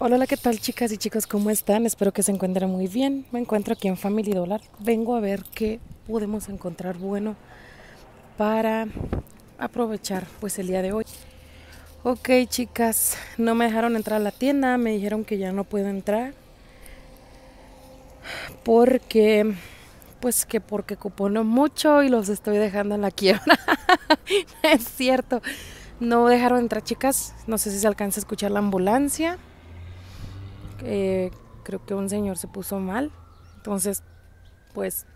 Hola, hola, ¿qué tal chicas y chicos? ¿Cómo están? Espero que se encuentren muy bien. Me encuentro aquí en Family Dollar. Vengo a ver qué podemos encontrar bueno para aprovechar pues el día de hoy. Ok, chicas, no me dejaron entrar a la tienda, me dijeron que ya no puedo entrar porque pues que porque cupono mucho y los estoy dejando en la quiebra. es cierto. No dejaron entrar, chicas. No sé si se alcanza a escuchar la ambulancia. Eh, creo que un señor se puso mal. Entonces, pues,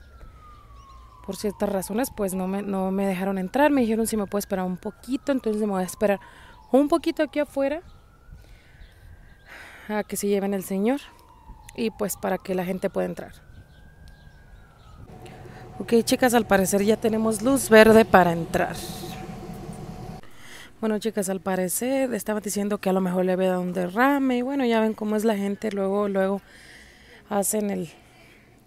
por ciertas razones, pues no me, no me dejaron entrar. Me dijeron si me puedo esperar un poquito, entonces me voy a esperar un poquito aquí afuera a que se lleven el señor y pues para que la gente pueda entrar. Ok chicas, al parecer ya tenemos luz verde para entrar. Bueno, chicas, al parecer estaba diciendo que a lo mejor le había dado un derrame. Y bueno, ya ven cómo es la gente, luego, luego hacen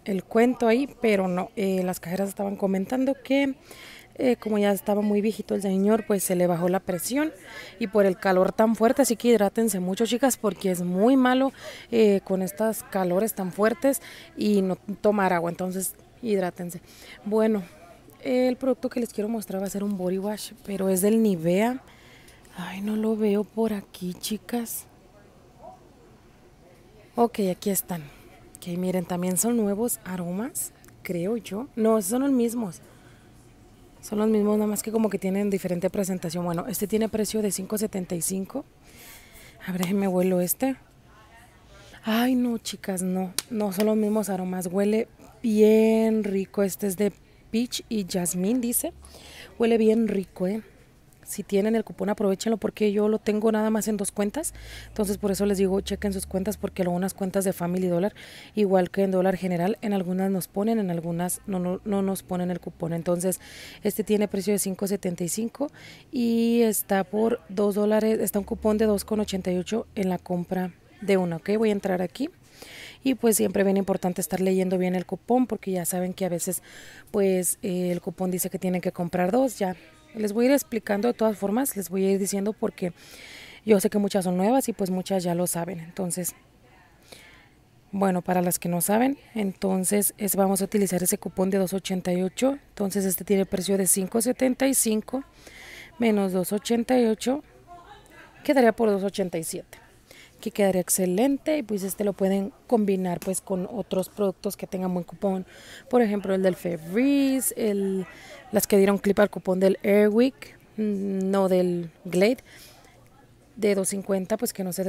el, cuento ahí, pero no, eh, las cajeras estaban comentando que eh, como ya estaba muy viejito el señor, pues se le bajó la presión y por el calor tan fuerte, así que hidrátense mucho chicas porque es muy malo eh, con estos calores tan fuertes y no tomar agua, entonces hidrátense. Bueno, el producto que les quiero mostrar va a ser un body wash, pero es del Nivea. Ay, no lo veo por aquí, chicas. Ok, aquí están. Ok, miren, también son nuevos aromas, creo yo. No, son los mismos. Son los mismos, nada más que como que tienen diferente presentación. Bueno, este tiene precio de 5.75. A ver, déjenme vuelo este. Ay, no, chicas, no. No, son los mismos aromas. Huele bien rico. Este es de peach y jazmín, dice. Huele bien rico, ¿eh? si tienen el cupón aprovechenlo porque yo lo tengo nada más en dos cuentas, entonces por eso les digo chequen sus cuentas porque algunas cuentas de Family Dollar, igual que en Dólar General, en algunas nos ponen, en algunas no, no, nos ponen el cupón, entonces este tiene precio de 5.75 y está por 2 dólares, está un cupón de 2.88 en la compra de una, ok, voy a entrar aquí y pues siempre bien importante estar leyendo bien el cupón porque ya saben que a veces pues eh, el cupón dice que tienen que comprar dos ya les voy a ir explicando de todas formas, les voy a ir diciendo porque yo sé que muchas son nuevas y pues muchas ya lo saben. Entonces, bueno, para las que no saben, entonces vamos a utilizar ese cupón de 288. Entonces este tiene el precio de 575 menos 288. Quedaría por 287 que quedaría excelente y pues este lo pueden combinar pues con otros productos que tengan buen cupón. Por ejemplo, el del Febreze las que dieron clip al cupón del Airwick, mm, no del Glade de 250 pues que no se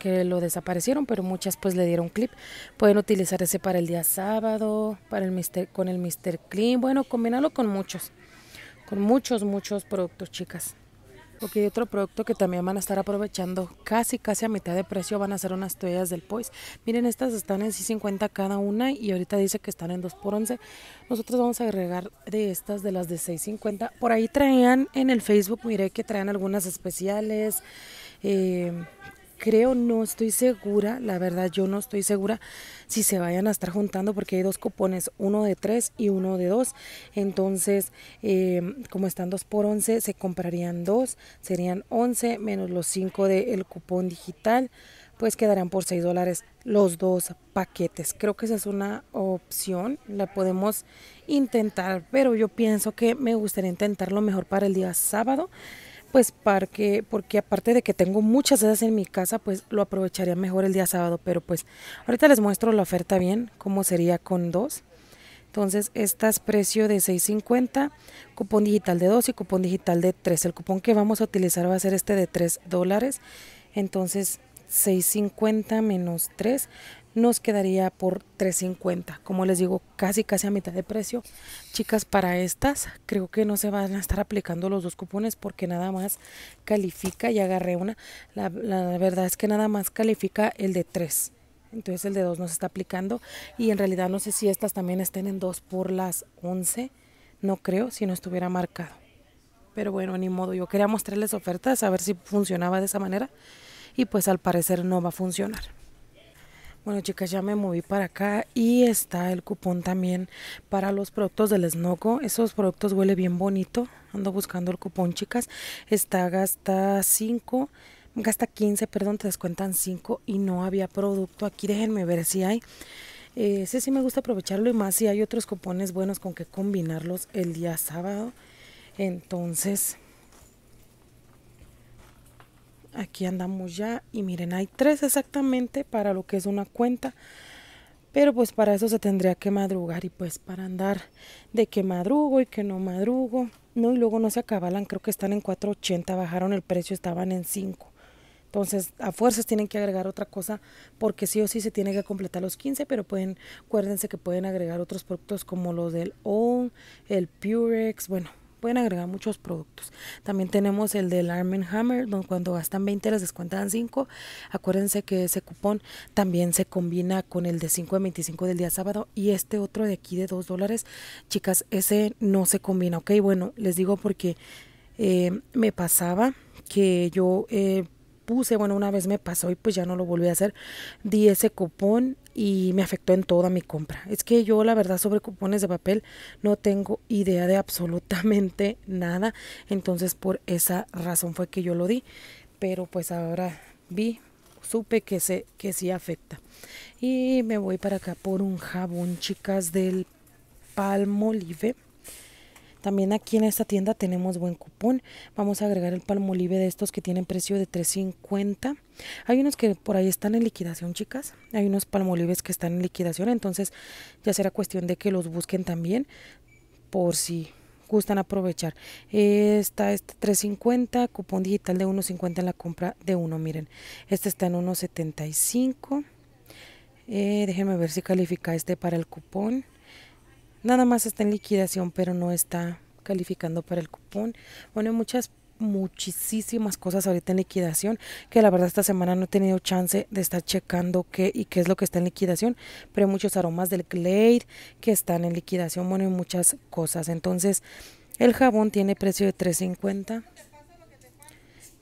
que lo desaparecieron pero muchas pues le dieron clip pueden utilizar ese para el día sábado para el Mister, con el Mr. Clean bueno combinarlo con muchos con muchos muchos productos chicas Ok, otro producto que también van a estar aprovechando casi, casi a mitad de precio van a ser unas toallas del pois. Miren, estas están en 6.50 cada una y ahorita dice que están en 2 por 11. Nosotros vamos a agregar de estas, de las de 6.50. Por ahí traían en el Facebook, miré que traen algunas especiales. Eh, creo, no estoy segura, la verdad yo no estoy segura si se vayan a estar juntando porque hay dos cupones, uno de tres y uno de dos Entonces, em, como están dos por 11, se comprarían dos, serían 11 menos los 5 del cupón digital, pues quedarían por seis dólares los dos paquetes. Creo que esa es una opción, la podemos intentar, pero yo pienso que me gustaría intentarlo mejor para el día sábado pues para porque aparte de que tengo muchas sedas en mi casa, pues lo aprovecharía mejor el día sábado, pero pues ahorita les muestro la oferta bien, cómo sería con dos. Entonces, esta es precio de 6.50, cupón digital de 2 y cupón digital de 3. El cupón que vamos a utilizar va a ser este de 3 dólares. Entonces, 6.50 menos 3 nos quedaría por 3.50. Como les digo, casi casi a mitad de precio. Chicas, para estas creo que no se van a estar aplicando los dos cupones porque nada más califica y agarré una. La, la verdad es que nada más califica el de 3. Entonces el de 2 no se está aplicando y en realidad no sé si estas también estén en 2 por las 11. No creo si no estuviera marcado. Pero bueno, ni modo. Yo quería mostrarles ofertas a ver si funcionaba de esa manera y pues al parecer no va a funcionar. Bueno chicas, ya me moví para acá y está el cupón también para los productos del Snoco. Esos productos huele bien bonito. Ando buscando el cupón chicas. Está gasta 5, gasta 15, perdón, te descuentan 5 y no había producto aquí. Déjenme ver si hay. Eh, sí, sí me gusta aprovecharlo y más si hay otros cupones buenos con que combinarlos el día sábado. Entonces, aquí andamos ya y miren hay tres exactamente para lo que es una cuenta pero pues para eso se tendría que madrugar y pues para andar de que madrugo y que no madrugo no y luego no se acabalan creo que están en 480 bajaron el precio estaban en 5 entonces a fuerzas tienen que agregar otra cosa porque sí o sí se tiene que completar los 15 pero pueden acuérdense que pueden agregar otros productos como los del OWN el Purex bueno pueden agregar muchos productos. También tenemos el del Arm Hammer, donde cuando gastan 20 les descuentan 5. Acuérdense que ese cupón también se combina con el de 5 de 25 del día sábado y este otro de aquí de 2 dólares. Chicas, ese no se combina, ¿ok? Bueno, les digo porque eh, me pasaba que yo eh, puse, bueno, una vez me pasó y pues ya no lo volví a hacer, di ese cupón y me afectó en toda mi compra. Es que yo la verdad sobre cupones de papel no tengo idea de absolutamente nada, entonces por esa razón fue que yo lo di, pero pues ahora vi, supe que, se, que sí afecta. Y me voy para acá por un jabón, chicas, del Palmolive. También aquí en esta tienda tenemos buen cupón. Vamos a agregar el palmolive de estos que tienen precio de 3.50. Hay unos que por ahí están en liquidación, chicas. Hay unos palmolives que están en liquidación, entonces ya será cuestión de que los busquen también por si gustan aprovechar. Está este 350, cupón digital de 1.50 en la compra de uno. Miren, este está en 1.75. Eh, déjenme ver si califica este para el cupón nada más está en liquidación, pero no está calificando para el cupón. Bueno, hay muchas, muchísimas cosas ahorita en liquidación que la verdad esta semana no he tenido chance de estar checando qué y qué es lo que está en liquidación, pero hay muchos aromas del Glade que están en liquidación, bueno, hay muchas cosas. Entonces, el jabón tiene precio de 3.50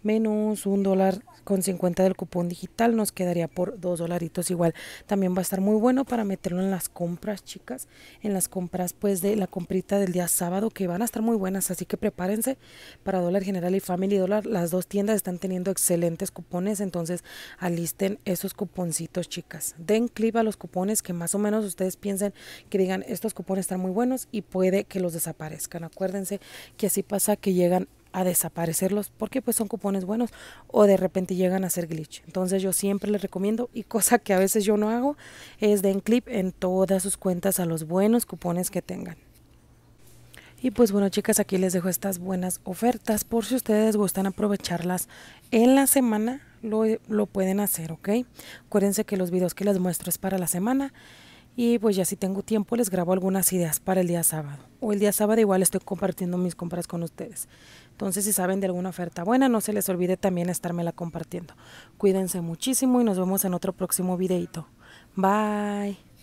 menos un dólar con 50 del cupón digital nos quedaría por 2 dolaritos igual. También va a estar muy bueno para meterlo en las compras, chicas, en las compras pues de la comprita del día sábado que van a estar muy buenas, así que prepárense para Dólar General y Family dólar. Las dos tiendas están teniendo excelentes cupones, entonces alisten esos cuponcitos, chicas. Den clip a los cupones que más o menos ustedes piensen que digan, estos cupones están muy buenos y puede que los desaparezcan. Acuérdense que así pasa que llegan a desaparecerlos porque pues son cupones buenos o de repente llegan a ser glitch. Entonces yo siempre les recomiendo y cosa que a veces yo no hago es den clip en todas sus cuentas a los buenos cupones que tengan. Y pues bueno chicas, aquí les dejo estas buenas ofertas por si ustedes gustan aprovecharlas en la semana, lo, pueden hacer, ¿ok? Acuérdense que los videos que les muestro es para la semana y pues ya si tengo tiempo les grabo algunas ideas para el día sábado. O el día sábado igual estoy compartiendo mis compras con ustedes. Entonces si saben de alguna oferta buena, no se les olvide también estármela compartiendo. Cuídense muchísimo y nos vemos en otro próximo videito. Bye.